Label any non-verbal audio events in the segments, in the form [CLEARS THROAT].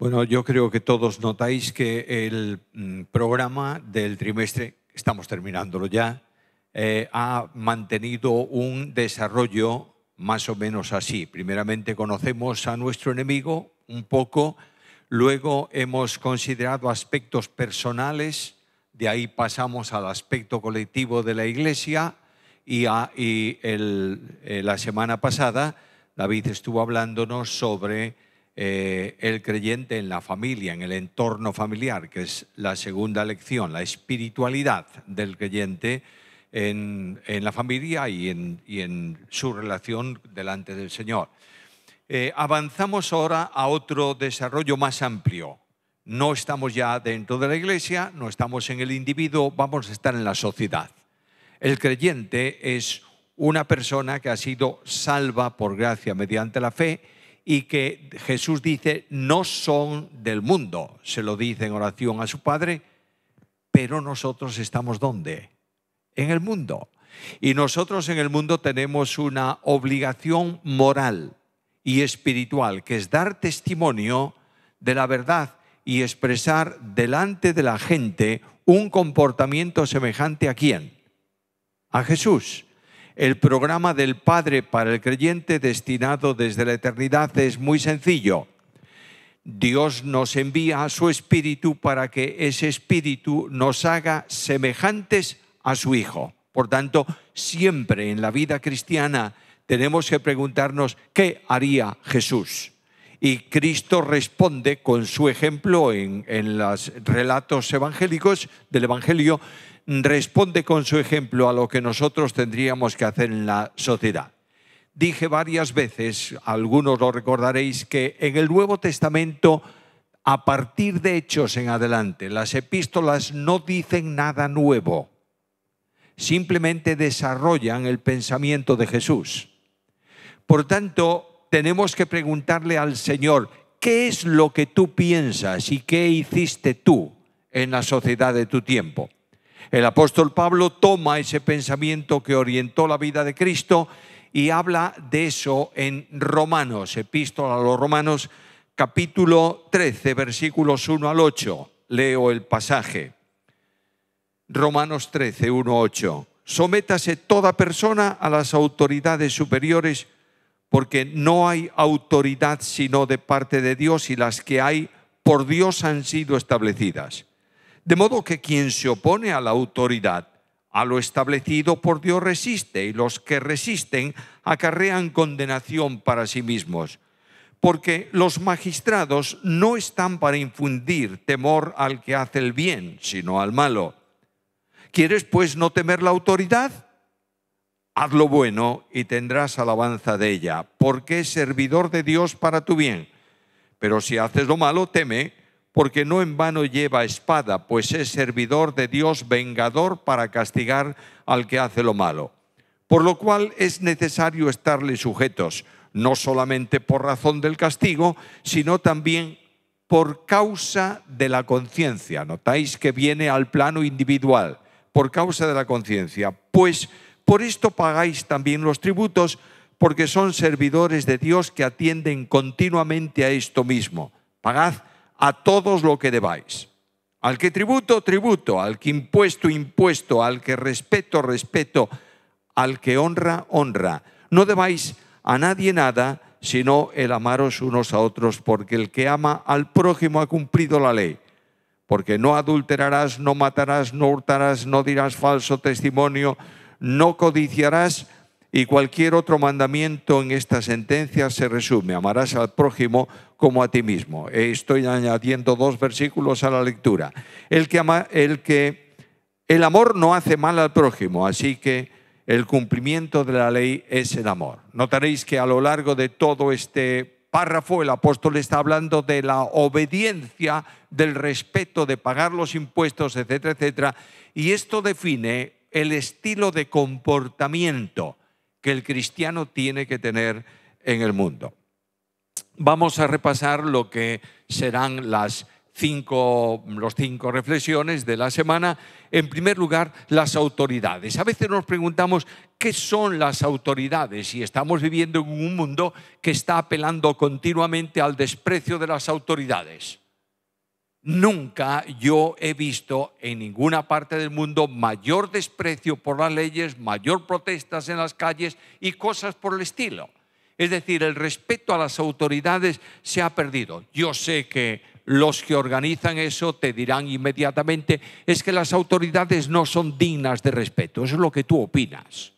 Bueno, yo creo que todos notáis que el mm, programa del trimestre, estamos terminándolo ya, eh, ha mantenido un desarrollo más o menos así. Primeramente conocemos a nuestro enemigo un poco, luego hemos considerado aspectos personales, de ahí pasamos al aspecto colectivo de la Iglesia y, eh, la semana pasada David estuvo hablándonos sobre eh, el creyente en la familia, en el entorno familiar, que es la segunda lección, la espiritualidad del creyente en, la familia y en, su relación delante del Señor. Eh, avanzamos ahora a otro desarrollo más amplio. No estamos ya dentro de la iglesia, no estamos en el individuo, vamos a estar en la sociedad. El creyente es una persona que ha sido salva por gracia mediante la fe, y que Jesús dice, no son del mundo, se lo dice en oración a su Padre, pero nosotros estamos ¿dónde? En el mundo. Y nosotros en el mundo tenemos una obligación moral y espiritual, que es dar testimonio de la verdad y expresar delante de la gente un comportamiento semejante a quién? A Jesús. El programa del Padre para el creyente destinado desde la eternidad es muy sencillo. Dios nos envía a su Espíritu para que ese Espíritu nos haga semejantes a su Hijo. Por tanto, siempre en la vida cristiana tenemos que preguntarnos qué haría Jesús. Y Cristo responde con su ejemplo en, en los relatos evangélicos del Evangelio responde con su ejemplo a lo que nosotros tendríamos que hacer en la sociedad. Dije varias veces, algunos lo recordaréis, que en el Nuevo Testamento, a partir de hechos en adelante, las epístolas no dicen nada nuevo, simplemente desarrollan el pensamiento de Jesús. Por tanto, tenemos que preguntarle al Señor, ¿qué es lo que tú piensas y qué hiciste tú en la sociedad de tu tiempo? El apóstol Pablo toma ese pensamiento que orientó la vida de Cristo y habla de eso en Romanos, epístola a los Romanos, capítulo 13, versículos 1 al 8. Leo el pasaje. Romanos 13, 1, 8. Sométase toda persona a las autoridades superiores, porque no hay autoridad sino de parte de Dios y las que hay por Dios han sido establecidas. De modo que quien se opone a la autoridad, a lo establecido por Dios resiste, y los que resisten acarrean condenación para sí mismos. Porque los magistrados no están para infundir temor al que hace el bien, sino al malo. ¿Quieres pues no temer la autoridad? Haz lo bueno y tendrás alabanza de ella, porque es servidor de Dios para tu bien. Pero si haces lo malo, teme, porque no en vano lleva espada, pues es servidor de Dios vengador para castigar al que hace lo malo. Por lo cual es necesario estarle sujetos, no solamente por razón del castigo, sino también por causa de la conciencia. Notáis que viene al plano individual, por causa de la conciencia. Pues por esto pagáis también los tributos, porque son servidores de Dios que atienden continuamente a esto mismo. Pagad a todos lo que debáis. Al que tributo, tributo, al que impuesto, impuesto, al que respeto, respeto, al que honra, honra. No debáis a nadie nada, sino el amaros unos a otros, porque el que ama al prójimo ha cumplido la ley. Porque no adulterarás, no matarás, no hurtarás, no dirás falso testimonio, no codiciarás, y cualquier otro mandamiento en esta sentencia se resume. Amarás al prójimo como a ti mismo. Eh, estoy añadiendo dos versículos a la lectura. El que, ama, el que el amor no hace mal al prójimo, así que el cumplimiento de la ley es el amor. Notaréis que a lo largo de todo este párrafo el apóstol está hablando de la obediencia, del respeto, de pagar los impuestos, etcétera, etcétera. Y esto define el estilo de comportamiento que el cristiano tiene que tener en el mundo vamos a repasar lo que serán las cinco, cinco reflexiones de la semana. En primer lugar, las autoridades. A veces nos preguntamos qué son las autoridades y estamos viviendo en un mundo que está apelando continuamente al desprecio de las autoridades. Nunca yo he visto en ninguna parte del mundo mayor desprecio por las leyes, mayor protestas en las calles y cosas por el estilo. Es decir, el respeto a las autoridades se ha perdido. Yo sé que los que organizan eso te dirán inmediatamente, es que las autoridades no son dignas de respeto. Eso es lo que tú opinas.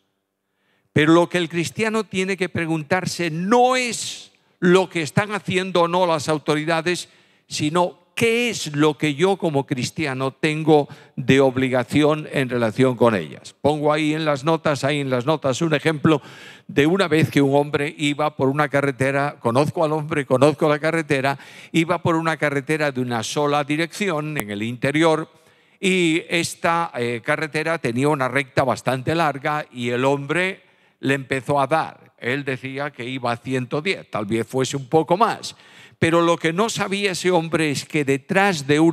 Pero lo que el cristiano tiene que preguntarse no es lo que están haciendo o no las autoridades, sino qué es lo que yo como cristiano tengo de obligación en relación con ellas. Pongo ahí en las notas, ahí en las notas, un ejemplo de una vez que un hombre iba por una carretera, conozco al hombre, conozco la carretera, iba por una carretera de una sola dirección en el interior y esta eh, carretera tenía una recta bastante larga y el hombre le empezó a dar. Él decía que iba a 110, tal vez fuese un poco más. Pero lo que no sabía ese hombre es que detrás de, un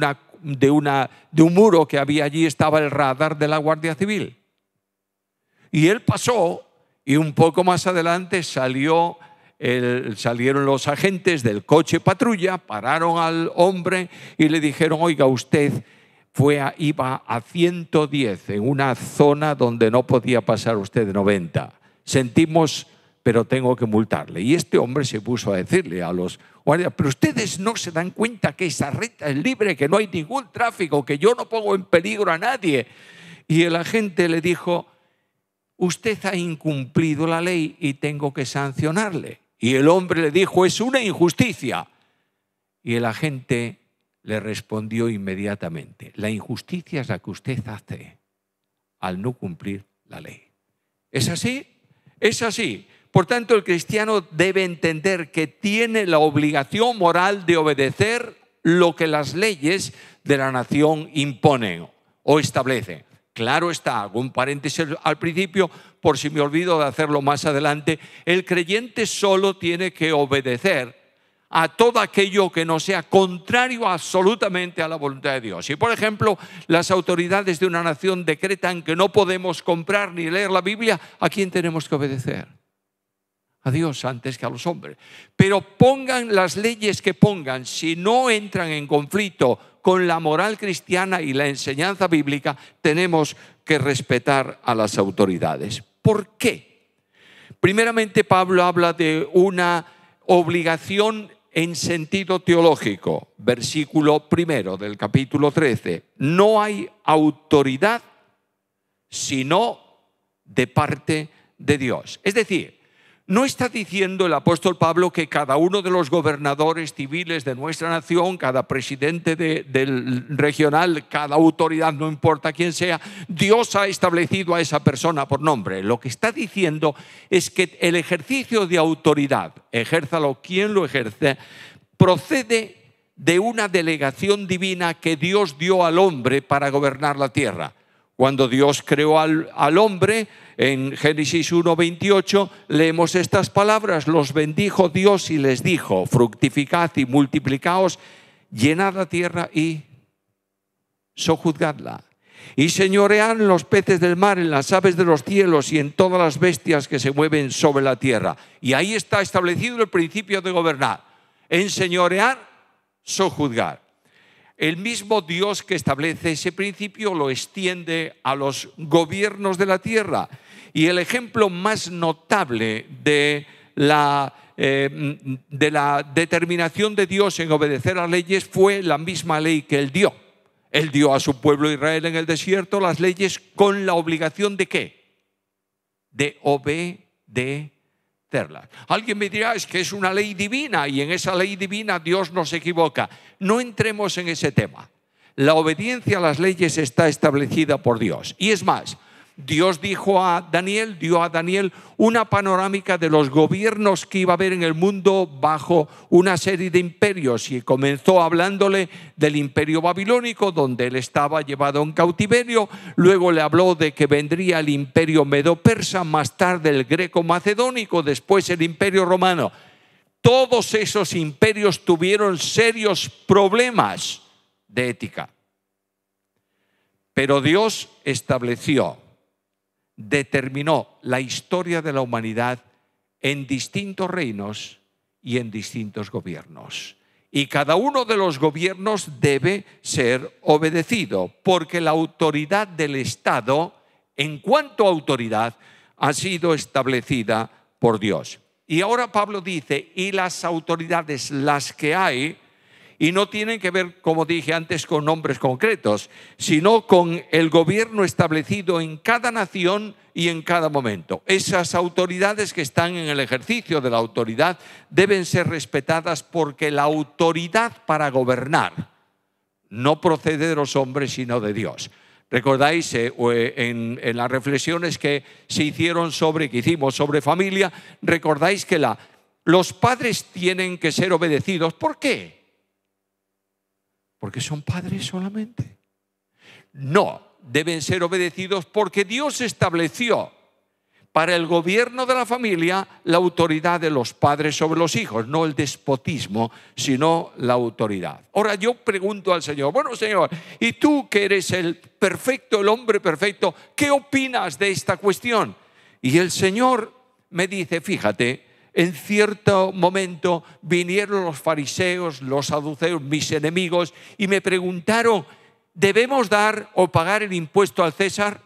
muro que había allí estaba el radar de la Guardia Civil. Y él pasó y un poco más adelante salió salieron los agentes del coche patrulla, pararon al hombre y le dijeron, oiga, usted fue iba a 110 en una zona donde no podía pasar usted de 90. Sentimos, pero tengo que multarle. Y este hombre se puso a decirle a los pero ustedes no se dan cuenta que esa recta es libre, que no hay ningún tráfico, que yo no pongo en peligro a nadie. Y el agente le dijo, usted ha incumplido la ley y tengo que sancionarle. Y el hombre le dijo, es una injusticia. Y el agente le respondió inmediatamente, la injusticia es la que usted hace al no cumplir la ley. ¿Es así? Es así. Por tanto, el cristiano debe entender que tiene la obligación moral de obedecer lo que las leyes de la nación imponen o establecen. Claro está, hago un paréntesis al principio por si me olvido de hacerlo más adelante, el creyente solo tiene que obedecer a todo aquello que no sea contrario absolutamente a la voluntad de Dios. Si, por ejemplo, las autoridades de una nación decretan que no podemos comprar ni leer la Biblia, ¿a quién tenemos que obedecer? a Dios antes que a los hombres. Pero pongan las leyes que pongan, si no entran en conflicto con la moral cristiana y la enseñanza bíblica, tenemos que respetar a las autoridades. ¿Por qué? Primeramente Pablo habla de una obligación en sentido teológico, versículo primero del capítulo 13. No hay autoridad sino de parte de Dios. Es decir, ¿No está diciendo el apóstol Pablo que cada uno de los gobernadores civiles de nuestra nación, cada presidente del regional, cada autoridad, no importa quién sea, Dios ha establecido a esa persona por nombre? Lo que está diciendo es que el ejercicio de autoridad, ejérzalo quien lo ejerce, procede de una delegación divina que Dios dio al hombre para gobernar la tierra. Cuando Dios creó al hombre, en Génesis 1.28 leemos estas palabras, los bendijo Dios y les dijo, fructificad y multiplicaos, llenad la tierra y sojuzgadla. Y en los peces del mar, en las aves de los cielos y en todas las bestias que se mueven sobre la tierra. Y ahí está establecido el principio de gobernar. Enseñorear, sojuzgar. El mismo Dios que establece ese principio lo extiende a los gobiernos de la tierra. Y el ejemplo más notable de la, eh, de la determinación de Dios en obedecer las leyes fue la misma ley que él dio. Él dio a su pueblo Israel en el desierto las leyes con la obligación de qué? De obedecerlas. Alguien me dirá, es que es una ley divina y en esa ley divina Dios nos equivoca. No entremos en ese tema. La obediencia a las leyes está establecida por Dios. Y es más, Dios dijo a Daniel, dio a Daniel una panorámica de los gobiernos que iba a haber en el mundo bajo una serie de imperios y comenzó hablándole del imperio babilónico donde él estaba llevado en cautiverio, luego le habló de que vendría el imperio medo-persa, más tarde el greco-macedónico, después el imperio romano. Todos esos imperios tuvieron serios problemas de ética. Pero Dios estableció determinó la historia de la humanidad en distintos reinos y en distintos gobiernos. Y cada uno de los gobiernos debe ser obedecido, porque la autoridad del Estado, en cuanto a autoridad, ha sido establecida por Dios. Y ahora Pablo dice, y las autoridades, las que hay, y no tienen que ver, como dije antes, con nombres concretos, sino con el gobierno establecido en cada nación y en cada momento. Esas autoridades que están en el ejercicio de la autoridad deben ser respetadas porque la autoridad para gobernar no procede de los hombres, sino de Dios. Recordáis eh, eh, en, las reflexiones que se hicieron sobre, que hicimos sobre familia, recordáis que los padres tienen que ser obedecidos. ¿Por qué? porque son padres solamente. No, deben ser obedecidos porque Dios estableció para el gobierno de la familia la autoridad de los padres sobre los hijos, no el despotismo, sino la autoridad. Ahora yo pregunto al Señor, bueno Señor, ¿y tú que eres el perfecto, el hombre perfecto, qué opinas de esta cuestión? Y el Señor me dice, fíjate, en cierto momento vinieron los fariseos, los saduceos, mis enemigos, y me preguntaron, ¿debemos dar o pagar el impuesto al César?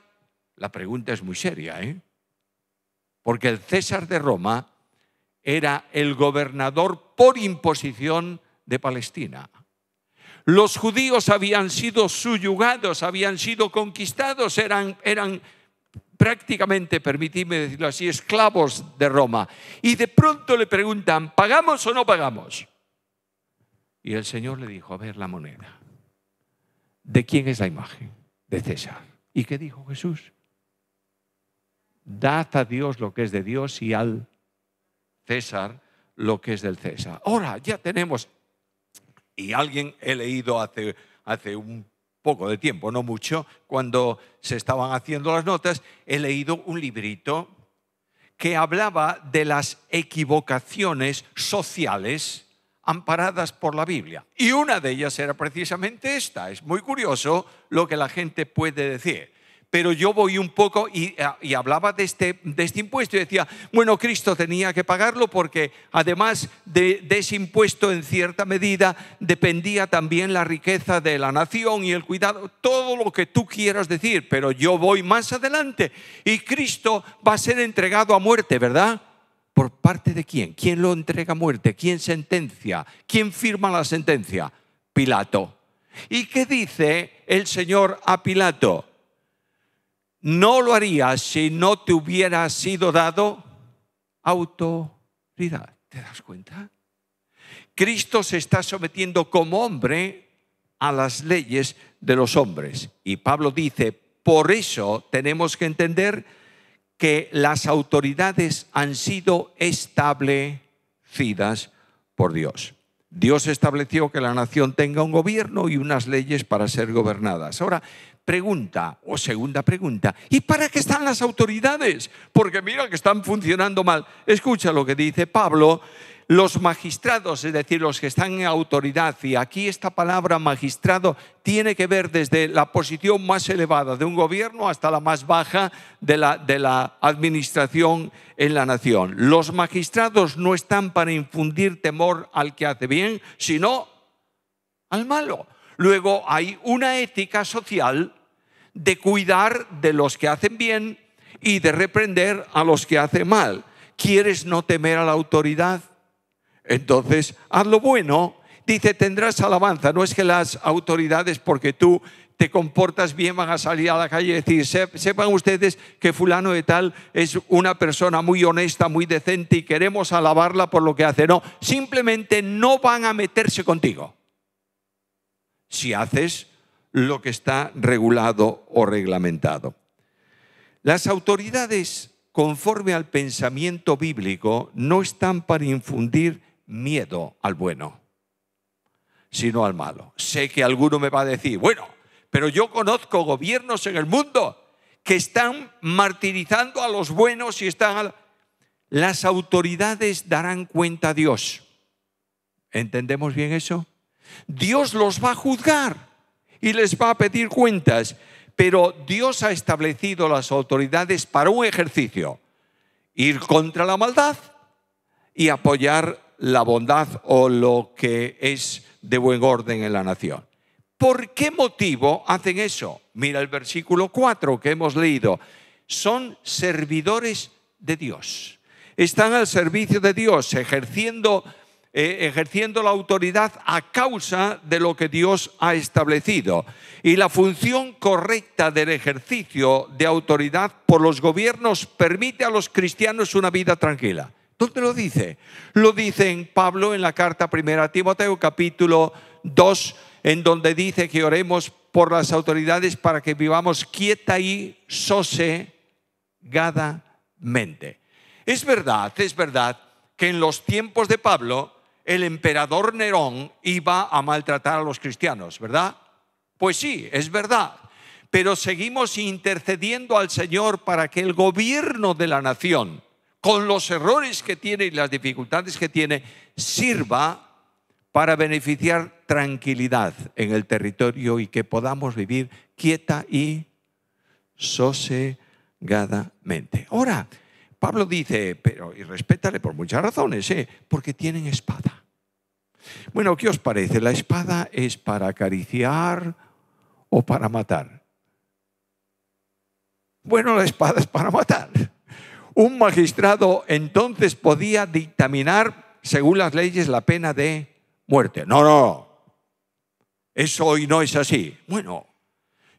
La pregunta es muy seria, ¿eh? Porque el César de Roma era el gobernador por imposición de Palestina. Los judíos habían sido suyugados, habían sido conquistados, eran, eran prácticamente, permitidme decirlo así, esclavos de Roma. Y de pronto le preguntan, ¿pagamos o no pagamos? Y el Señor le dijo, a ver la moneda. ¿De quién es la imagen? De César. ¿Y qué dijo Jesús? Dad a Dios lo que es de Dios y al César lo que es del César. Ahora ya tenemos, y alguien he leído hace, hace un poco de tiempo, no mucho, cuando se estaban haciendo las notas, he leído un librito que hablaba de las equivocaciones sociales amparadas por la Biblia. Y una de ellas era precisamente esta. Es muy curioso lo que la gente puede decir pero yo voy un poco y, eh, hablaba este, de este, impuesto y decía, bueno, Cristo tenía que pagarlo porque además de, de ese impuesto en cierta medida dependía también la riqueza de la nación y el cuidado, todo lo que tú quieras decir, pero yo voy más adelante y Cristo va a ser entregado a muerte, ¿verdad? ¿Por parte de quién? ¿Quién lo entrega a muerte? ¿Quién sentencia? ¿Quién firma la sentencia? Pilato. ¿Y qué dice el Señor a Pilato? no lo harías si no te hubiera sido dado autoridad. ¿Te das cuenta? Cristo se está sometiendo como hombre a las leyes de los hombres. Y Pablo dice, por eso tenemos que entender que las autoridades han sido establecidas por Dios. Dios estableció que la nación tenga un gobierno y unas leyes para ser gobernadas. Ahora, pregunta o segunda pregunta, ¿y para qué están las autoridades? Porque mira que están funcionando mal. Escucha lo que dice Pablo los magistrados, es decir, los que están en autoridad, y aquí esta palabra magistrado tiene que ver desde la posición más elevada de un gobierno hasta la más baja de la, de la administración en la nación. Los magistrados no están para infundir temor al que hace bien, sino al malo. Luego hay una ética social de cuidar de los que hacen bien y de reprender a los que hacen mal. ¿Quieres no temer a la autoridad? Entonces, haz lo bueno. Dice, tendrás alabanza. No es que las autoridades, porque tú te comportas bien, van a salir a la calle y decir, sepan ustedes que fulano de tal es una persona muy honesta, muy decente y queremos alabarla por lo que hace. No, simplemente no van a meterse contigo si haces lo que está regulado o reglamentado. Las autoridades, conforme al pensamiento bíblico, no están para infundir miedo al bueno, sino al malo. Sé que alguno me va a decir, bueno, pero yo conozco gobiernos en el mundo que están martirizando a los buenos y están... Las autoridades darán cuenta a Dios. ¿Entendemos bien eso? Dios los va a juzgar y les va a pedir cuentas, pero Dios ha establecido las autoridades para un ejercicio, ir contra la maldad y apoyar la bondad o lo que es de buen orden en la nación. ¿Por qué motivo hacen eso? Mira el versículo 4 que hemos leído. Son servidores de Dios. Están al servicio de Dios, ejerciendo, eh, ejerciendo la autoridad a causa de lo que Dios ha establecido. Y la función correcta del ejercicio de autoridad por los gobiernos permite a los cristianos una vida tranquila ¿Dónde lo dice? Lo dice en Pablo en la carta primera a Timoteo capítulo 2, en donde dice que oremos por las autoridades para que vivamos quieta y sosegadamente. Es verdad, es verdad que en los tiempos de Pablo el emperador Nerón iba a maltratar a los cristianos, ¿verdad? Pues sí, es verdad. Pero seguimos intercediendo al Señor para que el gobierno de la nación con los errores que tiene y las dificultades que tiene, sirva para beneficiar tranquilidad en el territorio y que podamos vivir quieta y sosegadamente. Ahora, Pablo dice, pero y respétale por muchas razones, ¿eh? porque tienen espada. Bueno, ¿qué os parece? ¿La espada es para acariciar o para matar? Bueno, la espada es para matar. Un magistrado entonces podía dictaminar, según las leyes, la pena de muerte. No, no. Eso hoy no es así. Bueno,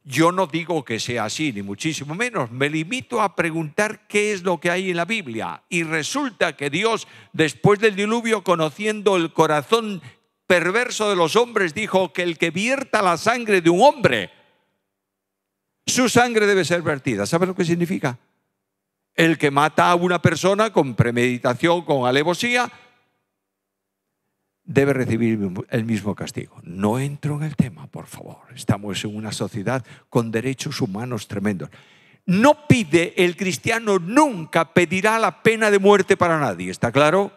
yo no digo que sea así, ni muchísimo menos. Me limito a preguntar qué es lo que hay en la Biblia. Y resulta que Dios, después del diluvio, conociendo el corazón perverso de los hombres, dijo que el que vierta la sangre de un hombre, su sangre debe ser vertida. ¿Sabe lo que significa? el que mata a una persona con premeditación, con alevosía, debe recibir el mismo castigo. No entro en el tema, por favor. Estamos en una sociedad con derechos humanos tremendos. No pide el cristiano, nunca pedirá la pena de muerte para nadie, ¿está claro?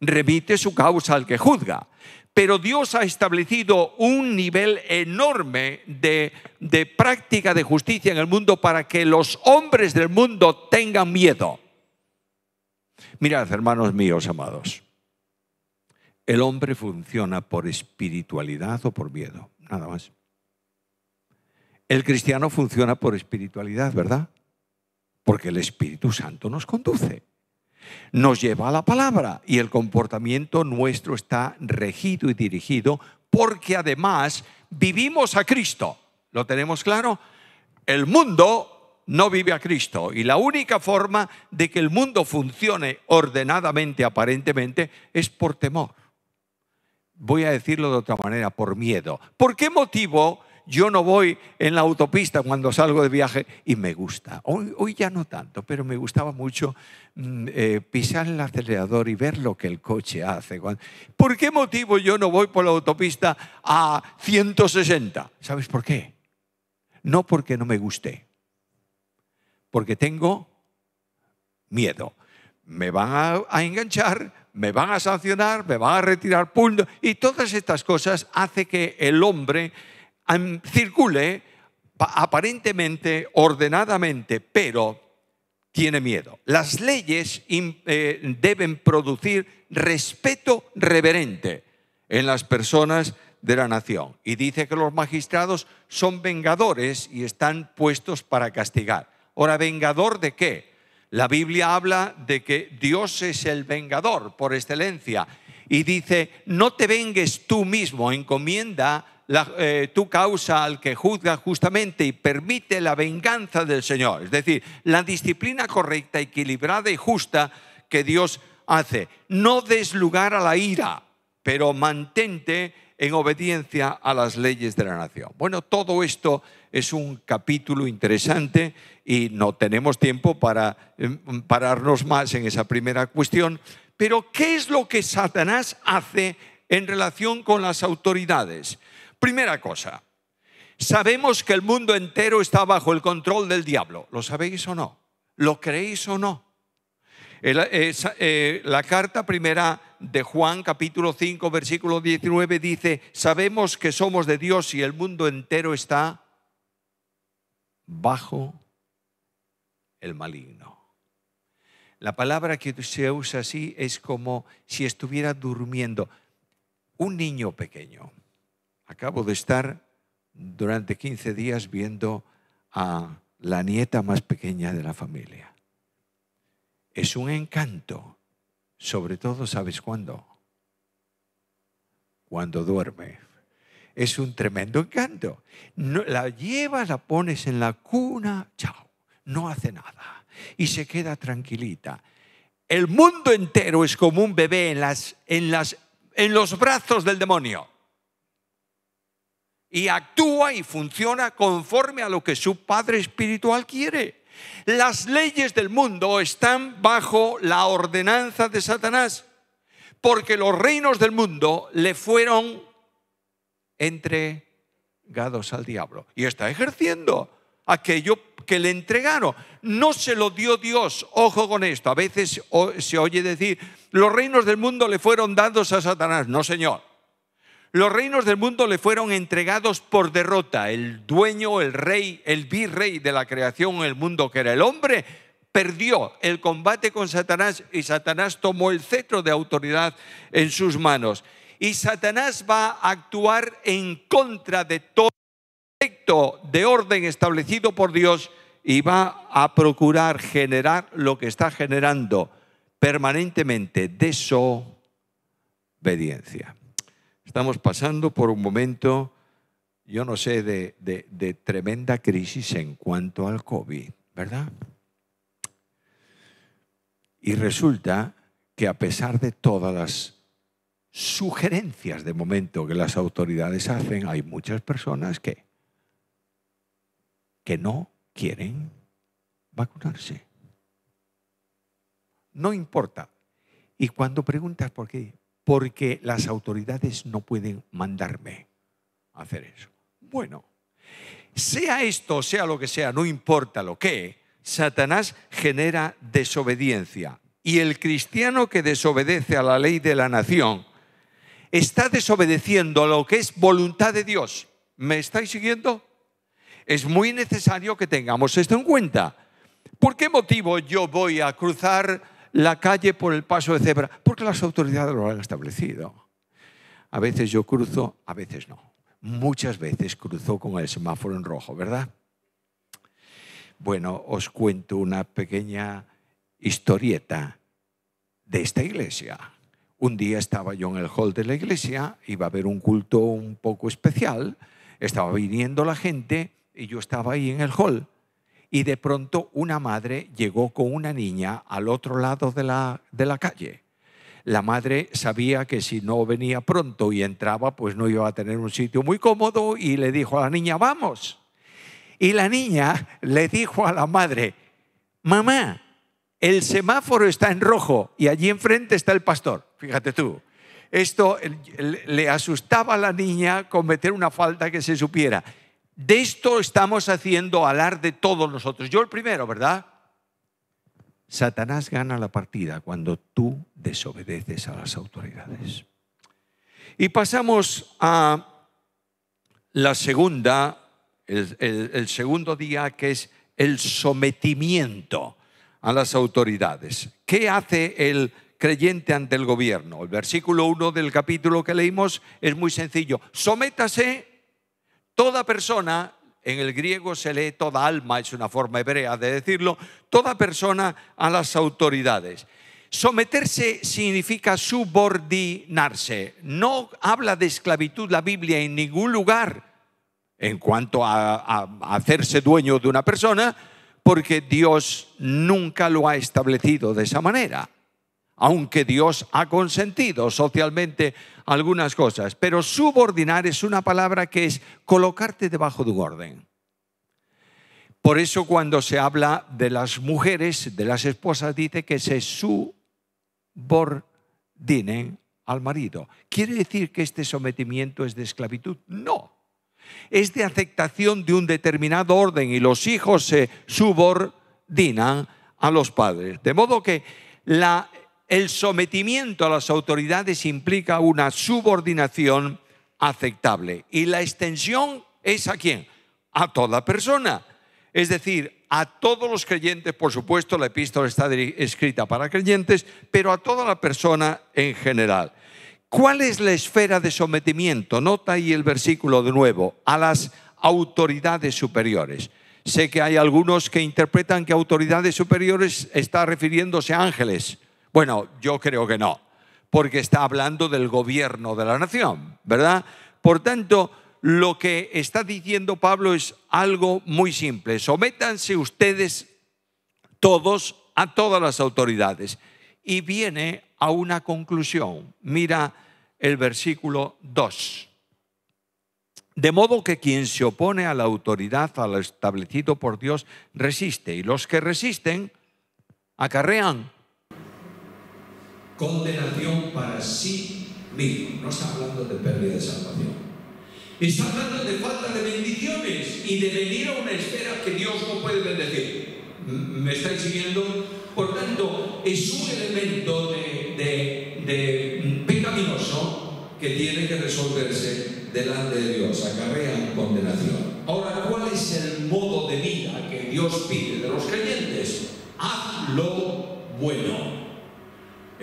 Remite su causa al que juzga pero Dios ha establecido un nivel enorme de, de, práctica de justicia en el mundo para que los hombres del mundo tengan miedo. Mirad, hermanos míos, amados, el hombre funciona por espiritualidad o por miedo, nada más. El cristiano funciona por espiritualidad, ¿verdad? Porque el Espíritu Santo nos conduce nos lleva a la palabra y el comportamiento nuestro está regido y dirigido porque además vivimos a Cristo. ¿Lo tenemos claro? El mundo no vive a Cristo y la única forma de que el mundo funcione ordenadamente aparentemente es por temor. Voy a decirlo de otra manera, por miedo. ¿Por qué motivo yo no voy en la autopista cuando salgo de viaje y me gusta. Hoy, hoy ya no tanto, pero me gustaba mucho mm, eh, pisar el acelerador y ver lo que el coche hace. ¿Por qué motivo yo no voy por la autopista a 160? ¿Sabes por qué? No porque no me guste, porque tengo miedo. Me van a, enganchar, me van a sancionar, me van a retirar punto. Y todas estas cosas hace que el hombre circule aparentemente, ordenadamente, pero tiene miedo. Las leyes eh, deben producir respeto reverente en las personas de la nación. Y dice que los magistrados son vengadores y están puestos para castigar. Ahora, ¿vengador de qué? La Biblia habla de que Dios es el vengador por excelencia y dice, no te vengues tú mismo, encomienda eh, tu causa al que juzga justamente y permite la venganza del Señor. Es decir, la disciplina correcta, equilibrada y justa que Dios hace. No des lugar a la ira, pero mantente en obediencia a las leyes de la nación. Bueno, todo esto es un capítulo interesante y no tenemos tiempo para em, pararnos más en esa primera cuestión, pero ¿qué es lo que Satanás hace en relación con las autoridades? Primera cosa, sabemos que el mundo entero está bajo el control del diablo. ¿Lo sabéis o no? ¿Lo creéis o no? Eh, la carta primera de Juan capítulo 5 versículo 19 dice, sabemos que somos de Dios y el mundo entero está bajo el maligno. La palabra que se usa así es como si estuviera durmiendo un niño pequeño acabo de estar durante 15 días viendo a la nieta más pequeña de la familia. Es un encanto, sobre todo, ¿sabes cuándo? Cuando duerme. Es un tremendo encanto. la llevas, la pones en la cuna, chao, no hace nada. Y se queda tranquilita. El mundo entero es como un bebé en, las, en, las, en los brazos del demonio y actúa y funciona conforme a lo que su Padre Espiritual quiere. Las leyes del mundo están bajo la ordenanza de Satanás, porque los reinos del mundo le fueron entregados al diablo. Y está ejerciendo aquello que le entregaron. No se lo dio Dios. Ojo con esto. A veces se oye decir, los reinos del mundo le fueron dados a Satanás. No, Señor los reinos del mundo le fueron entregados por derrota. El dueño, el rey, el virrey de la creación, el mundo que era el hombre, perdió el combate con Satanás y Satanás tomó el cetro de autoridad en sus manos. Y Satanás va a actuar en contra de todo efecto de orden establecido por Dios y va a procurar generar lo que está generando permanentemente desobediencia. Estamos pasando por un momento, yo no sé, de, tremenda crisis en cuanto al COVID, ¿verdad? Y resulta que a pesar de todas las sugerencias de momento que las autoridades hacen, hay muchas personas que, que no quieren vacunarse. No importa. Y cuando preguntas por qué, porque las autoridades no pueden mandarme a hacer eso. Bueno, sea esto, sea lo que sea, no importa lo que, Satanás genera desobediencia. Y el cristiano que desobedece a la ley de la nación está desobedeciendo lo que es voluntad de Dios. ¿Me estáis siguiendo? Es muy necesario que tengamos esto en cuenta. ¿Por qué motivo yo voy a cruzar la calle por el paso de cebra, porque las autoridades lo han establecido. A veces yo cruzo, a veces no. Muchas veces cruzo con el semáforo en rojo, ¿verdad? Bueno, os cuento una pequeña historieta de esta iglesia. Un día estaba yo en el hall de la iglesia, iba a haber un culto un poco especial, estaba viniendo la gente y yo estaba ahí en el hall y de pronto una madre llegó con una niña al otro lado de la, calle. La madre sabía que si no venía pronto y entraba, pues no iba a tener un sitio muy cómodo y le dijo a la niña, vamos. Y la niña le dijo a la madre, mamá, el semáforo está en rojo y allí enfrente está el pastor. Fíjate tú, esto le asustaba a la niña cometer una falta que se supiera. De esto estamos haciendo de todos nosotros. Yo el primero, ¿verdad? Satanás gana la partida cuando tú desobedeces a las autoridades. Y pasamos a la segunda, el, segundo día que es el sometimiento a las autoridades. ¿Qué hace el creyente ante el gobierno? El versículo 1 del capítulo que leímos es muy sencillo. Sométase Toda persona, en el griego se lee toda alma, es una forma hebrea de decirlo, toda persona a las autoridades. Someterse significa subordinarse. No habla de esclavitud la Biblia en ningún lugar en cuanto a, hacerse dueño de una persona, porque Dios nunca lo ha establecido de esa manera. Aunque Dios ha consentido socialmente algunas cosas, pero subordinar es una palabra que es colocarte debajo de un orden. Por eso cuando se habla de las mujeres, de las esposas, dice que se subordinen al marido. ¿Quiere decir que este sometimiento es de esclavitud? No. Es de aceptación de un determinado orden y los hijos se subordinan a los padres. De modo que la el sometimiento a las autoridades implica una subordinación aceptable. ¿Y la extensión es a quién? A toda persona. Es decir, a todos los creyentes, por supuesto, la epístola está escrita para creyentes, pero a toda la persona en general. ¿Cuál es la esfera de sometimiento? Nota ahí el versículo de nuevo, a las autoridades superiores. Sé que hay algunos que interpretan que autoridades superiores está refiriéndose a ángeles, bueno, yo creo que no, porque está hablando del gobierno de la nación, ¿verdad? Por tanto, lo que está diciendo Pablo es algo muy simple. Sométanse ustedes todos a todas las autoridades. Y viene a una conclusión. Mira el versículo 2. De modo que quien se opone a la autoridad, a lo establecido por Dios, resiste. Y los que resisten acarrean condenación para sí mismo. No está hablando de pérdida de salvación. Está hablando de falta de bendiciones y de venir a una esfera que Dios no puede bendecir. ¿Me está siguiendo? Por tanto, es un elemento de, de, mm, pecaminoso que tiene que resolverse delante de Dios. Acarrea condenación. Ahora, ¿cuál es el modo de vida que Dios pide de los creyentes? Haz lo bueno.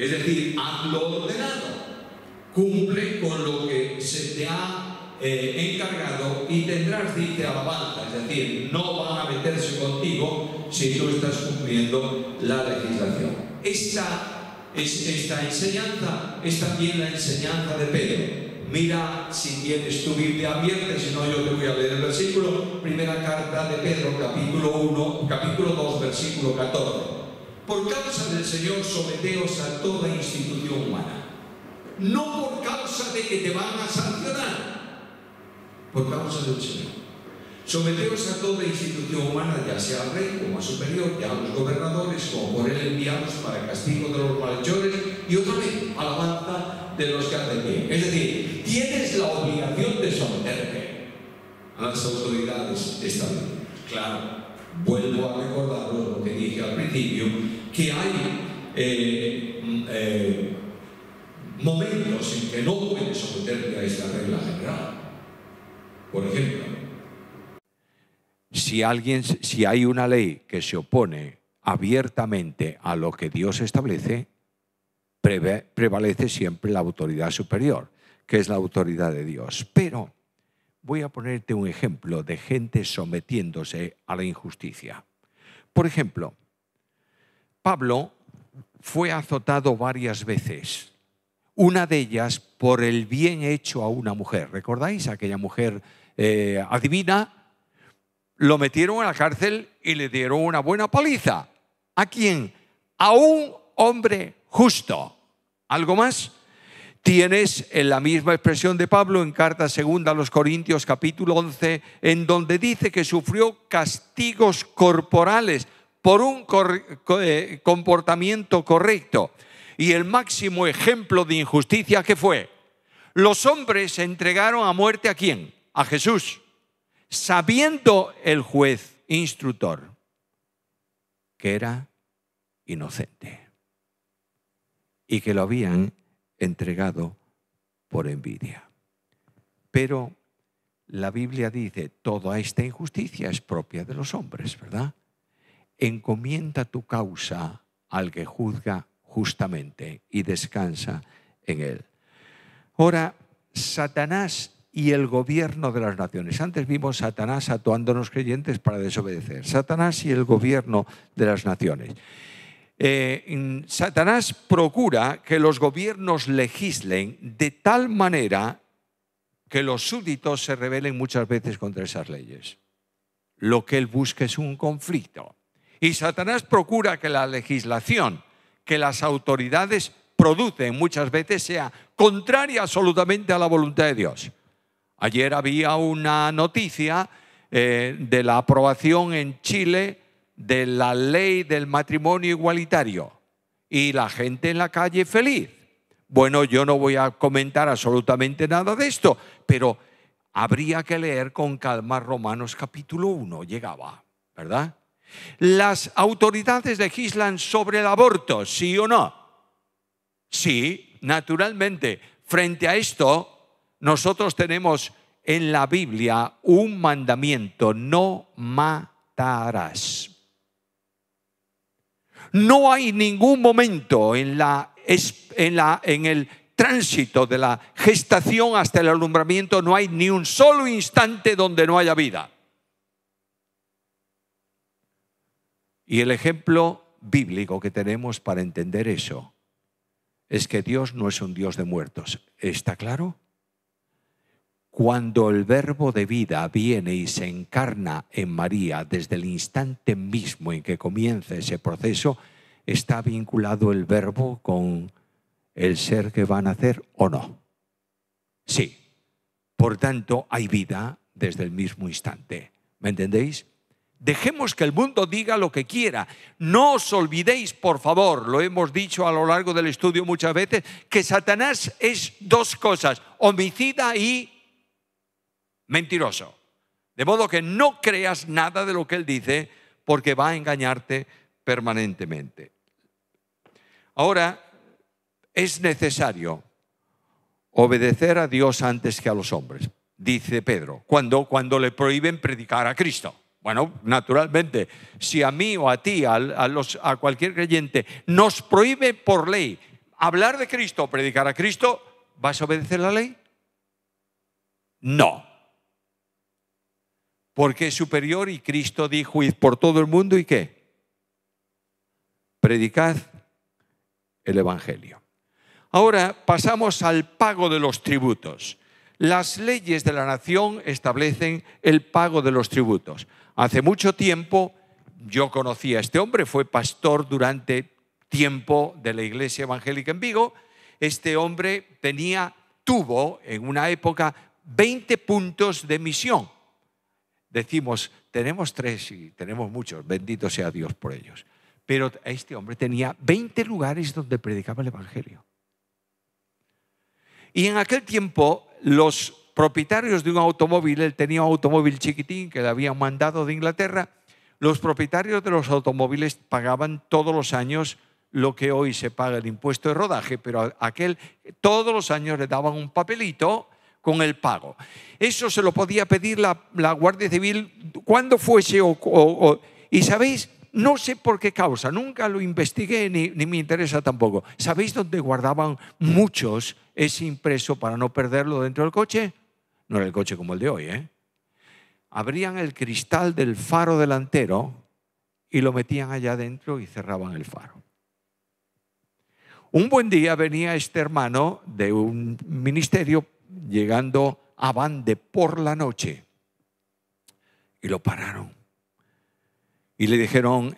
Es decir, hazlo ordenado. Cumple con lo que se te ha eh, encargado y tendrás, dice, alabanza. Es decir, no van a meterse contigo si no estás cumpliendo la legislación. Esta, esta enseñanza es también la enseñanza de Pedro. Mira si tienes tu Biblia abierta, si no yo te voy a leer el versículo. Primera carta de Pedro, capítulo 1, capítulo 2, versículo 14. Por causa del Señor, someteos a toda institución humana. No por causa de que te van a sancionar, por causa del Señor. Someteos a toda institución humana, ya sea al rey como a superior, ya a los gobernadores, como por él enviados para castigo de los malhechores, y otra vez, banda de los que hacen bien. Es decir, tienes la obligación de someterte a las autoridades establecidas. Claro, vuelvo a recordar lo que dije al principio, que hay eh, mm, eh, momentos en que no puedes someterte a esta regla general. Por ejemplo, si, alguien, si hay una ley que se opone abiertamente a lo que Dios establece, prevalece siempre la autoridad superior, que es la autoridad de Dios. Pero voy a ponerte un ejemplo de gente sometiéndose a la injusticia. Por ejemplo, Pablo fue azotado varias veces, una de ellas por el bien hecho a una mujer. ¿Recordáis aquella mujer eh, adivina? Lo metieron a la cárcel y le dieron una buena paliza. ¿A quién? A un hombre justo. ¿Algo más? Tienes en la misma expresión de Pablo en carta segunda a los Corintios capítulo 11, en donde dice que sufrió castigos corporales por un eh, comportamiento correcto. Y el máximo ejemplo de injusticia que fue, los hombres entregaron a muerte a quién? A Jesús, sabiendo el juez instructor que era inocente y que lo habían entregado por envidia. Pero la Biblia dice, toda esta injusticia es propia de los hombres, ¿verdad? encomienda tu causa al que juzga justamente y descansa en él. Ahora, Satanás y el gobierno de las naciones. Antes vimos Satanás actuando en los creyentes para desobedecer. Satanás y el gobierno de las naciones. Eh, Satanás procura que los gobiernos legislen de tal manera que los súbditos se rebelen muchas veces contra esas leyes. Lo que él busca es un conflicto. Y Satanás procura que la legislación que las autoridades producen muchas veces sea contraria absolutamente a la voluntad de Dios. Ayer había una noticia eh, de la aprobación en Chile de la ley del matrimonio igualitario y la gente en la calle feliz. Bueno, yo no voy a comentar absolutamente nada de esto, pero habría que leer con calma Romanos capítulo 1, llegaba, ¿verdad? Las autoridades legislan sobre el aborto, sí o no. Sí, naturalmente. Frente a esto, nosotros tenemos en la Biblia un mandamiento, no matarás. No hay ningún momento en, en, la, en el tránsito de la gestación hasta el alumbramiento, no hay ni un solo instante donde no haya vida. Y el ejemplo bíblico que tenemos para entender eso es que Dios no es un Dios de muertos. ¿Está claro? Cuando el verbo de vida viene y se encarna en María desde el instante mismo en que comienza ese proceso, está vinculado el verbo con el ser que va a nacer o no. Sí. Por tanto, hay vida desde el mismo instante. ¿Me entendéis? Dejemos que el mundo diga lo que quiera. No os olvidéis, por favor, lo hemos dicho a lo largo del estudio muchas veces, que Satanás es dos cosas, homicida y mentiroso. De modo que no creas nada de lo que él dice porque va a engañarte permanentemente. Ahora, es necesario obedecer a Dios antes que a los hombres, dice Pedro, cuando, cuando le prohíben predicar a Cristo. Bueno, naturalmente, si a mí o a ti, a, los, a cualquier creyente, nos prohíbe por ley hablar de Cristo, predicar a Cristo, ¿vas a obedecer la ley? No. Porque es superior y Cristo dijo, id por todo el mundo y qué? Predicad el Evangelio. Ahora pasamos al pago de los tributos. Las leyes de la nación establecen el pago de los tributos. Hace mucho tiempo yo conocí a este hombre, fue pastor durante tiempo de la iglesia evangélica en Vigo. Este hombre tenía, tuvo en una época 20 puntos de misión. Decimos, tenemos tres y tenemos muchos, bendito sea Dios por ellos. Pero este hombre tenía 20 lugares donde predicaba el Evangelio. Y en aquel tiempo los propietarios de un automóvil, él tenía un automóvil chiquitín que le habían mandado de Inglaterra, los propietarios de los automóviles pagaban todos los años lo que hoy se paga el impuesto de rodaje, pero aquel todos los años le daban un papelito con el pago. Eso se lo podía pedir la, Guardia Civil cuando fuese o, Y sabéis, no sé por qué causa, nunca lo investigué ni, ni me interesa tampoco. ¿Sabéis dónde guardaban muchos ese impreso para no perderlo dentro del coche? No era el coche como el de hoy, ¿eh? Abrían el cristal del faro delantero y lo metían allá adentro y cerraban el faro. Un buen día venía este hermano de un ministerio llegando a Bande por la noche y lo pararon. Y le dijeron,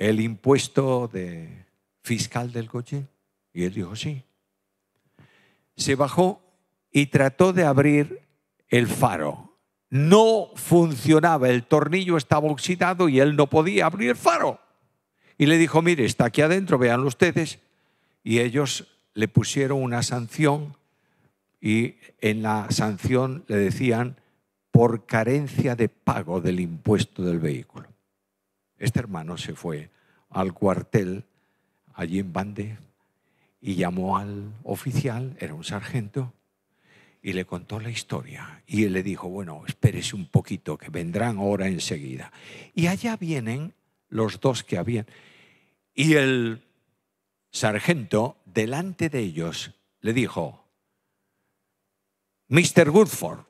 ¿el impuesto de fiscal del coche? Y él dijo, sí. Se bajó y trató de abrir el faro. No funcionaba, el tornillo estaba oxidado y él no podía abrir el faro. Y le dijo, mire, está aquí adentro, vean ustedes. Y ellos le pusieron una sanción y en la sanción le decían por carencia de pago del impuesto del vehículo. Este hermano se fue al cuartel allí en Bande y llamó al oficial, era un sargento, y le contó la historia. Y él le dijo, bueno, espérese un poquito, que vendrán ahora enseguida. Y allá vienen los dos que habían. Y el sargento, delante de ellos, le dijo, Mr. Woodford,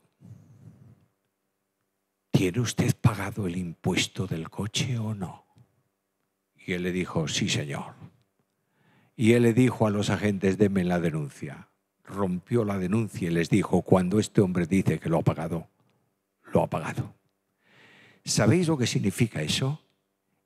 ¿tiene usted pagado el impuesto del coche o no? Y él le dijo, sí, señor. Y él le dijo a los agentes, deme la denuncia rompió la denuncia y les dijo, cuando este hombre dice que lo ha pagado, lo ha pagado. ¿Sabéis lo que significa eso?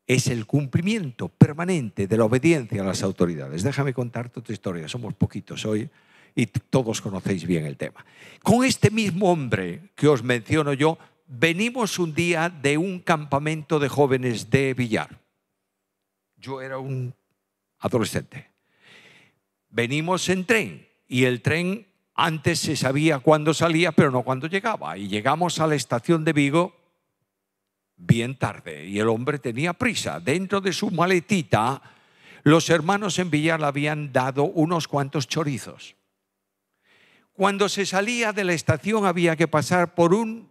Es el cumplimiento permanente de la obediencia a las autoridades. Déjame contarte otra historia, somos poquitos hoy y todos conocéis bien el tema. Con este mismo hombre que os menciono yo, venimos un día de un campamento de jóvenes de Villar. Yo era un adolescente. Venimos en tren, y el tren antes se sabía cuándo salía, pero no cuándo llegaba. Y llegamos a la estación de Vigo bien tarde y el hombre tenía prisa. Dentro de su maletita, los hermanos en Villar le habían dado unos cuantos chorizos. Cuando se salía de la estación había que pasar por un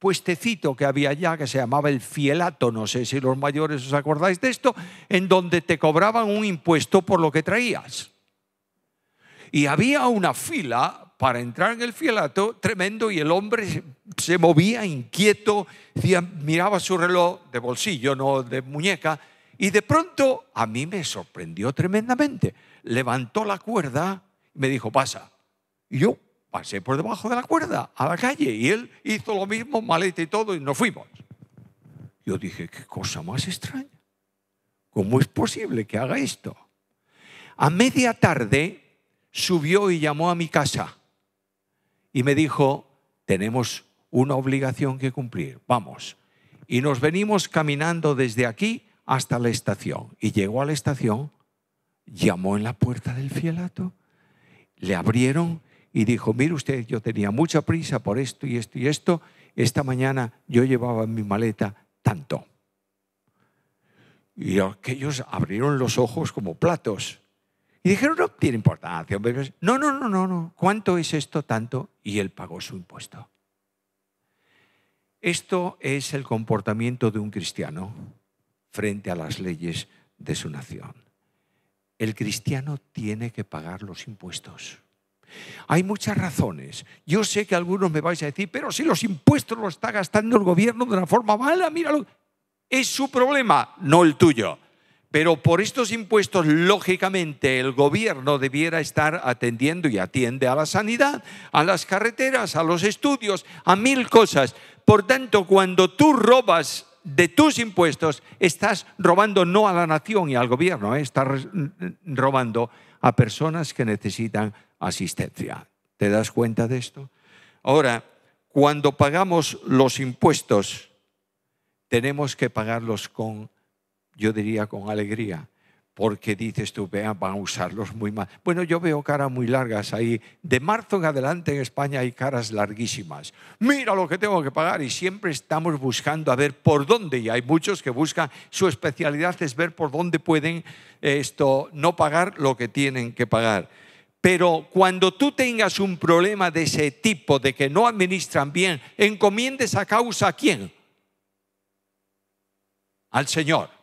puestecito que había allá que se llamaba el fielato, no sé si los mayores os acordáis de esto, en donde te cobraban un impuesto por lo que traías. Y había una fila para entrar en el fielato tremendo y el hombre se movía inquieto, miraba su reloj de bolsillo, no de muñeca, y de pronto a mí me sorprendió tremendamente. Levantó la cuerda y me dijo, pasa. Y yo pasé por debajo de la cuerda a la calle y él hizo lo mismo, maleta y todo, y nos fuimos. Yo dije, qué cosa más extraña. ¿Cómo es posible que haga esto? A media tarde subió y llamó a mi casa y me dijo, tenemos una obligación que cumplir, vamos. Y nos venimos caminando desde aquí hasta la estación. Y llegó a la estación, llamó en la puerta del fielato, le abrieron y dijo, mire usted, yo tenía mucha prisa por esto y esto y esto, esta mañana yo llevaba en mi maleta tanto. Y aquellos abrieron los ojos como platos. Y dijeron, no tiene importancia. No, no, no, no, no. ¿Cuánto es esto? Tanto. Y él pagó su impuesto. Esto es el comportamiento de un cristiano frente a las leyes de su nación. El cristiano tiene que pagar los impuestos. Hay muchas razones. Yo sé que algunos me vais a decir, pero si los impuestos los está gastando el gobierno de una forma mala, míralo. Es su problema, no el tuyo. Pero por estos impuestos, lógicamente, el gobierno debiera estar atendiendo y atiende a la sanidad, a las carreteras, a los estudios, a mil cosas. Por tanto, cuando tú robas de tus impuestos, estás robando no a la nación y al gobierno, ¿eh? estás robando a personas que necesitan asistencia. ¿Te das cuenta de esto? Ahora, cuando pagamos los impuestos, tenemos que pagarlos con yo diría con alegría, porque dices tú, vean, van a usarlos muy mal. Bueno, yo veo caras muy largas ahí. De marzo en adelante en España hay caras larguísimas. Mira lo que tengo que pagar y siempre estamos buscando a ver por dónde. Y hay muchos que buscan, su especialidad es ver por dónde pueden eh, esto, no pagar lo que tienen que pagar. Pero cuando tú tengas un problema de ese tipo, de que no administran bien, encomiendes a causa a quién? Al Señor.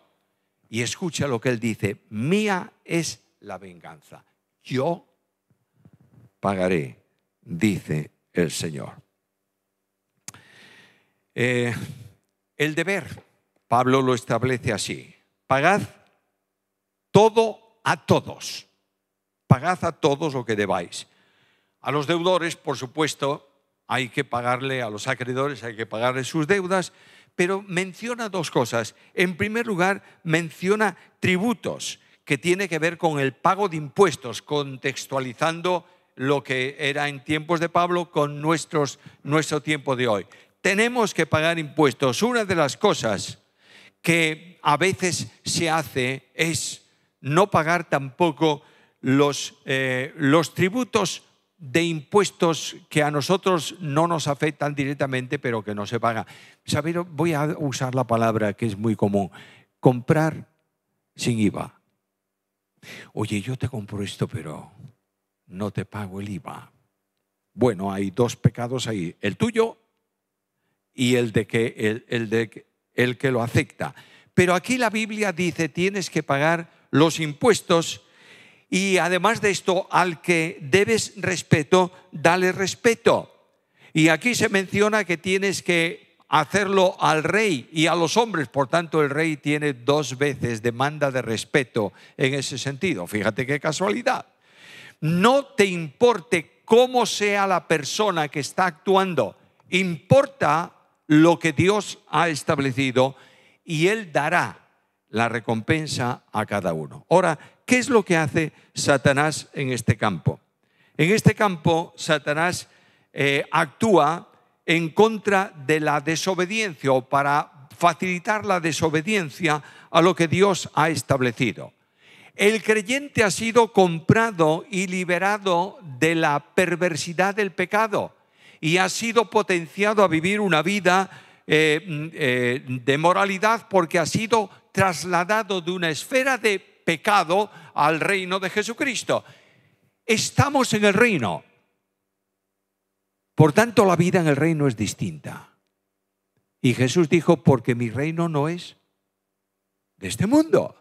Y escucha lo que él dice, mía es la venganza, yo pagaré, dice el Señor. Eh, el deber, Pablo lo establece así, pagad todo a todos, pagad a todos lo que debáis. A los deudores, por supuesto, hay que pagarle, a los acreedores hay que pagarle sus deudas, pero menciona dos cosas. En primer lugar, menciona tributos que tiene que ver con el pago de impuestos, contextualizando lo que era en tiempos de Pablo con nuestros, nuestro tiempo de hoy. Tenemos que pagar impuestos. Una de las cosas que a veces se hace es no pagar tampoco los, eh, los tributos de impuestos que a nosotros no nos afectan directamente, pero que no se paga Saber, voy a usar la palabra que es muy común, comprar sin IVA. Oye, yo te compro esto, pero no te pago el IVA. Bueno, hay dos pecados ahí, el tuyo y el de que el, de el que lo acepta. Pero aquí la Biblia dice, tienes que pagar los impuestos y además de esto, al que debes respeto, dale respeto. Y aquí se menciona que tienes que hacerlo al rey y a los hombres. Por tanto, el rey tiene dos veces demanda de respeto en ese sentido. Fíjate qué casualidad. No te importe cómo sea la persona que está actuando. Importa lo que Dios ha establecido y Él dará la recompensa a cada uno. Ahora, ¿Qué es lo que hace Satanás en este campo? En este campo, Satanás eh, actúa en contra de la desobediencia o para facilitar la desobediencia a lo que Dios ha establecido. El creyente ha sido comprado y liberado de la perversidad del pecado y ha sido potenciado a vivir una vida eh, mm, eh, de moralidad porque ha sido trasladado de una esfera de pecado al reino de Jesucristo. Estamos en el reino. Por tanto, la vida en el reino es distinta. Y Jesús dijo, porque mi reino no es de este mundo.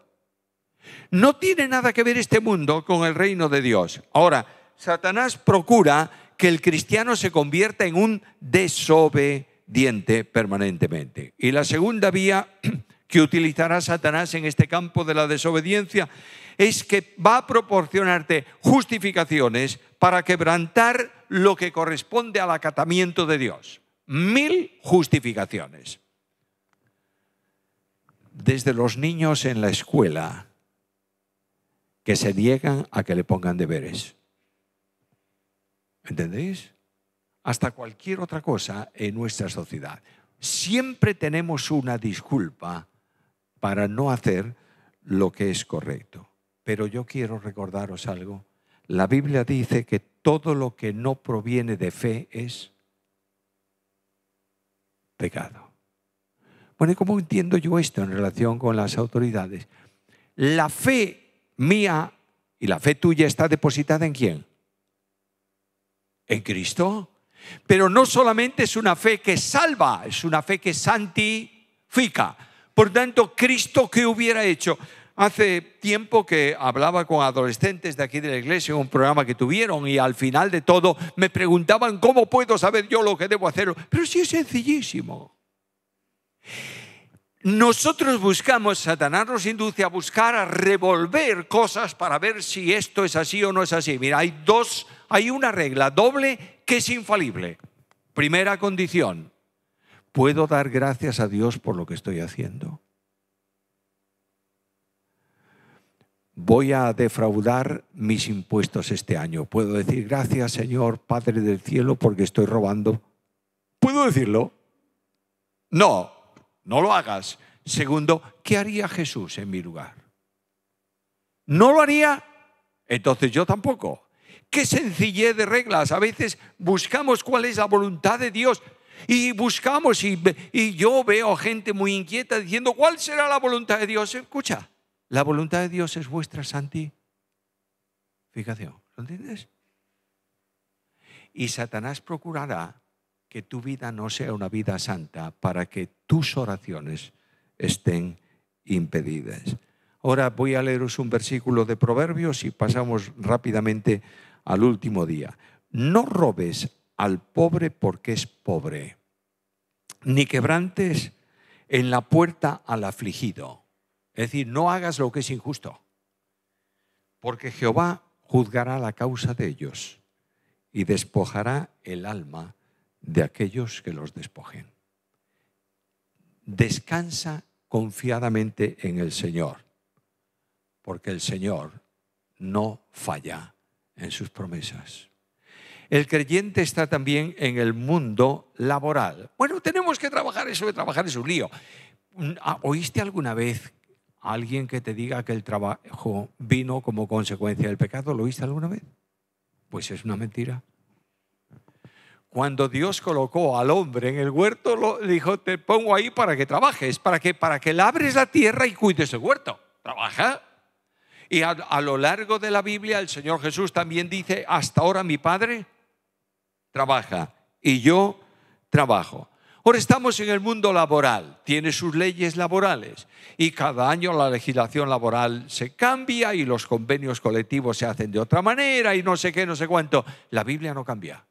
No tiene nada que ver este mundo con el reino de Dios. Ahora, Satanás procura que el cristiano se convierta en un desobediente permanentemente. Y la segunda vía [CLEARS THROAT] que utilizará Satanás en este campo de la desobediencia es que va a proporcionarte justificaciones para quebrantar lo que corresponde al acatamiento de Dios. Mil justificaciones. Desde los niños en la escuela que se niegan a que le pongan deberes. ¿Entendéis? Hasta cualquier otra cosa en nuestra sociedad. Siempre tenemos una disculpa para no hacer lo que es correcto. Pero yo quiero recordaros algo. La Biblia dice que todo lo que no proviene de fe es pecado. Bueno, ¿y cómo entiendo yo esto en relación con las autoridades? La fe mía y la fe tuya está depositada en quién? En Cristo. Pero no solamente es una fe que salva, es una fe que santifica. Por tanto, Cristo, ¿qué hubiera hecho? Hace tiempo que hablaba con adolescentes de aquí de la iglesia en un programa que tuvieron y al final de todo me preguntaban cómo puedo saber yo lo que debo hacer. Pero sí es sencillísimo. Nosotros buscamos, Satanás nos induce a buscar, a revolver cosas para ver si esto es así o no es así. Mira, hay dos, hay una regla doble que es infalible. Primera condición, puedo dar gracias a Dios por lo que estoy haciendo. Voy a defraudar mis impuestos este año. Puedo decir gracias Señor Padre del Cielo porque estoy robando. ¿Puedo decirlo? No, no lo hagas. Segundo, ¿qué haría Jesús en mi lugar? ¿No lo haría? Entonces yo tampoco. Qué sencillez de reglas. A veces buscamos cuál es la voluntad de Dios y buscamos y, yo veo gente muy inquieta diciendo, ¿cuál será la voluntad de Dios? Escucha, la voluntad de Dios es vuestra santificación. ¿Lo entiendes? Y Satanás procurará que tu vida no sea una vida santa para que tus oraciones estén impedidas. Ahora voy a leeros un versículo de Proverbios y pasamos rápidamente al último día. No robes al pobre porque es pobre, ni quebrantes en la puerta al afligido. Es decir, no hagas lo que es injusto, porque Jehová juzgará la causa de ellos y despojará el alma de aquellos que los despojen. Descansa confiadamente en el Señor, porque el Señor no falla en sus promesas el creyente está también en el mundo laboral. Bueno, tenemos que trabajar eso, de trabajar es un lío. Mm, ah, ¿Oíste alguna vez a alguien que te diga que el trabajo vino como consecuencia del pecado? ¿Lo oíste alguna vez? Pues es una mentira. Cuando Dios colocó al hombre en el huerto, lo dijo, te pongo ahí para que trabajes, para que, para que labres la tierra y cuides el huerto. Trabaja, y a, lo largo de la Biblia el Señor Jesús también dice, hasta ahora mi Padre trabaja y yo trabajo. Ahora estamos en el mundo laboral, tiene sus leyes laborales y cada año la legislación laboral se cambia y los convenios colectivos se hacen de otra manera y no sé qué, no sé cuánto. La Biblia no cambia.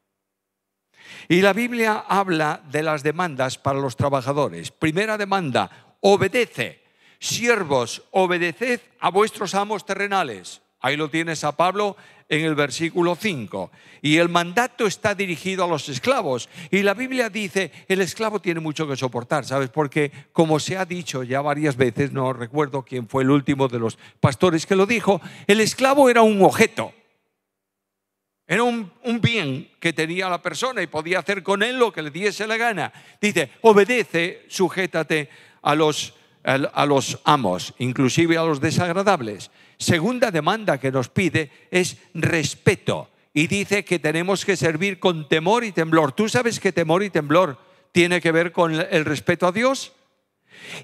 Y la Biblia habla de las demandas para los trabajadores. Primera demanda, obedece. Siervos, obedeced a vuestros amos terrenales. Ahí lo tienes a Pablo en el versículo 5. Y el mandato está dirigido a los esclavos. Y la Biblia dice, el esclavo tiene mucho que soportar, ¿sabes? Porque como se ha dicho ya varias veces, no recuerdo quién fue el último de los pastores que lo dijo, el esclavo era un objeto. Era un, un, bien que tenía la persona y podía hacer con él lo que le diese la gana. Dice, obedece, sujétate a los, a los amos, inclusive a los desagradables. Segunda demanda que nos pide es respeto y dice que tenemos que servir con temor y temblor. ¿Tú sabes que temor y temblor tiene que ver con el respeto a Dios?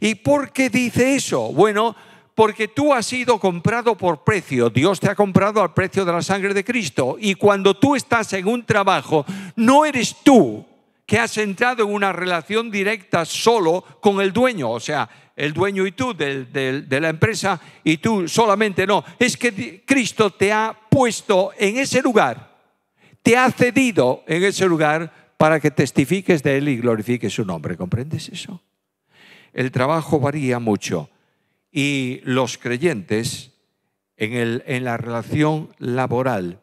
¿Y por qué dice eso? Bueno, porque tú has sido comprado por precio. Dios te ha comprado al precio de la sangre de Cristo. Y cuando tú estás en un trabajo, no eres tú que has entrado en una relación directa solo con el dueño. O sea, el dueño y tú de, la empresa y tú solamente no. Es que Cristo te ha puesto en ese lugar, te ha cedido en ese lugar para que testifiques de Él y glorifiques su nombre. ¿Comprendes eso? El trabajo varía mucho y los creyentes en la relación laboral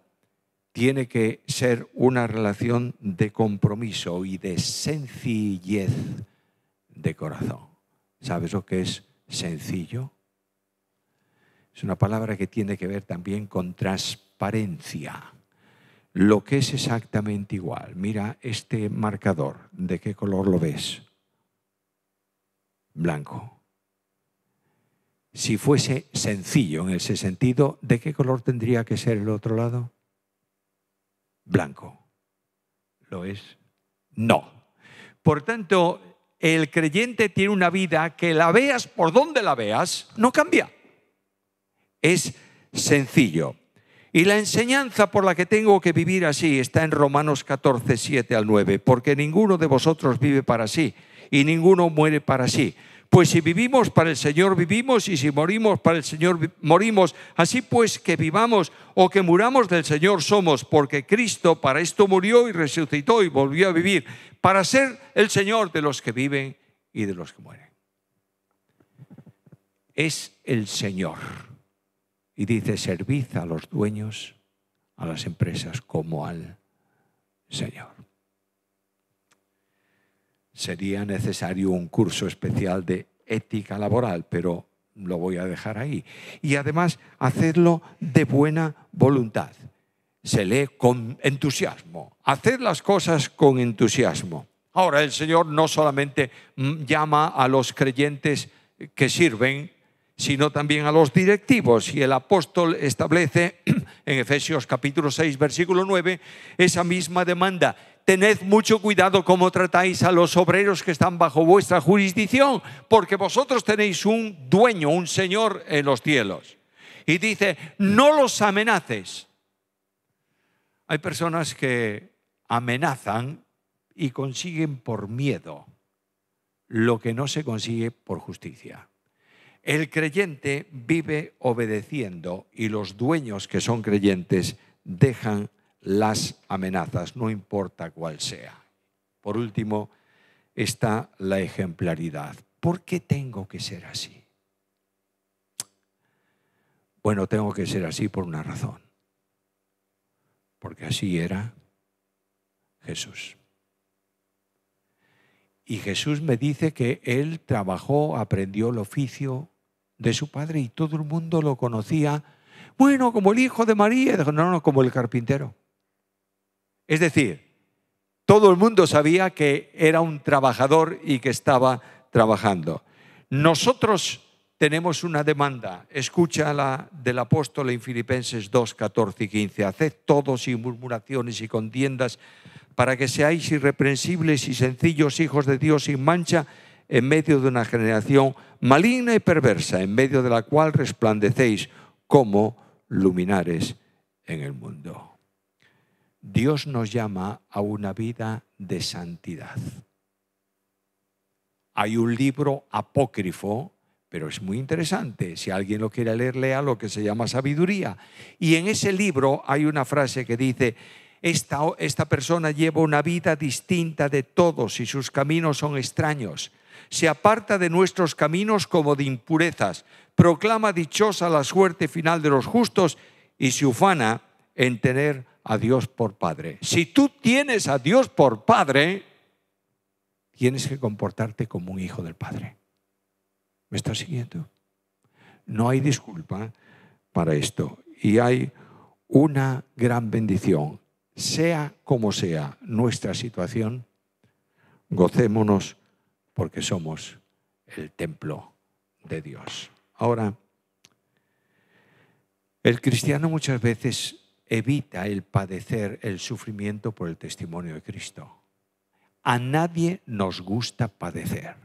tiene que ser una relación de compromiso y de sencillez de corazón. ¿Sabes lo que es sencillo? Es una palabra que tiene que ver también con transparencia. Lo que es exactamente igual. Mira este marcador. ¿De qué color lo ves? Blanco. Si fuese sencillo en ese sentido, ¿de qué color tendría que ser el otro lado? Blanco. ¿Lo es? No. Por tanto, el creyente tiene una vida que la veas por donde la veas, no cambia. Es sencillo. Y la enseñanza por la que tengo que vivir así está en Romanos 14, 7 al 9, porque ninguno de vosotros vive para sí y ninguno muere para sí. Pues si vivimos para el Señor, vivimos, y si morimos para el Señor, morimos. Así pues, que vivamos o que muramos del Señor somos, porque Cristo para esto murió y resucitó y volvió a vivir, para ser el Señor de los que viven y de los que mueren. Es el Señor. Y dice, servid a los dueños, a las empresas como al Señor sería necesario un curso especial de ética laboral, pero lo voy a dejar ahí. Y además hacerlo de buena voluntad. Se lee con entusiasmo. Hacer las cosas con entusiasmo. Ahora el Señor no solamente mm, llama a los creyentes que sirven, sino también a los directivos. Y el apóstol establece [CLEARS THROAT] en Efesios capítulo 6, versículo 9, esa misma demanda tened mucho cuidado cómo tratáis a los obreros que están bajo vuestra jurisdicción, porque vosotros tenéis un dueño, un señor en los cielos. Y dice, no los amenaces. Hay personas que amenazan y consiguen por miedo lo que no se consigue por justicia. El creyente vive obedeciendo y los dueños que son creyentes dejan las amenazas, no importa cuál sea. Por último, está la ejemplaridad. ¿Por qué tengo que ser así? Bueno, tengo que ser así por una razón. Porque así era Jesús. Y Jesús me dice que él trabajó, aprendió el oficio de su padre y todo el mundo lo conocía. Bueno, como el hijo de María, no, no, como el carpintero. Es decir, todo el mundo sabía que era un trabajador y que estaba trabajando. Nosotros tenemos una demanda, escucha la del apóstol en Filipenses 2, 14 y 15. Haced todos sin murmuraciones y contiendas para que seáis irreprensibles y sencillos hijos de Dios sin mancha en medio de una generación maligna y perversa, en medio de la cual resplandecéis como luminares en el mundo. Dios nos llama a una vida de santidad. Hay un libro apócrifo, pero es muy interesante. Si alguien lo quiere leer, lea lo que se llama sabiduría. Y en ese libro hay una frase que dice, esta, esta persona lleva una vida distinta de todos y sus caminos son extraños se aparta de nuestros caminos como de impurezas, proclama dichosa la suerte final de los justos y se ufana en tener a Dios por Padre. Si tú tienes a Dios por Padre, tienes que comportarte como un hijo del Padre. ¿Me estás siguiendo? No hay disculpa para esto. Y hay una gran bendición. Sea como sea nuestra situación, gocémonos porque somos el templo de Dios. Ahora, el cristiano muchas veces evita el padecer el sufrimiento por el testimonio de Cristo. A nadie nos gusta padecer.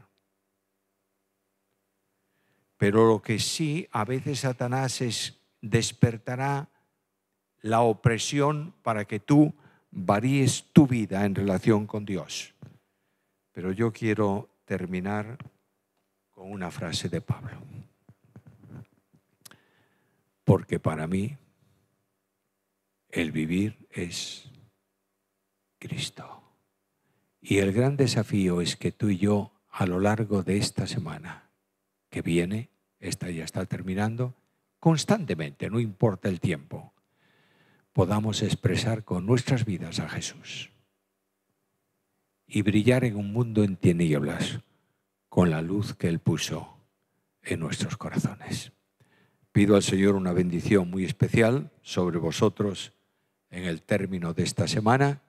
Pero lo que sí a veces Satanás es despertará la opresión para que tú varíes tu vida en relación con Dios. Pero yo quiero terminar con una frase de Pablo. Porque para mí el vivir es Cristo. Y el gran desafío es que tú y yo a lo largo de esta semana que viene, esta ya está terminando, constantemente, no importa el tiempo, podamos expresar con nuestras vidas a Jesús y brillar en un mundo en tinieblas con la luz que Él puso en nuestros corazones. Pido al Señor una bendición muy especial sobre vosotros en el término de esta semana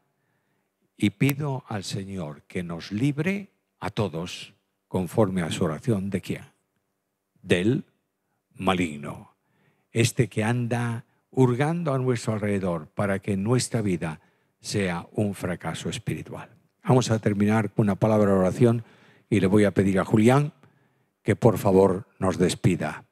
y pido al Señor que nos libre a todos conforme a su oración de quién? Del maligno, este que anda hurgando a nuestro alrededor para que nuestra vida sea un fracaso espiritual. Vamos a terminar con una palabra de oración y le voy a pedir a Julián que por favor nos despida.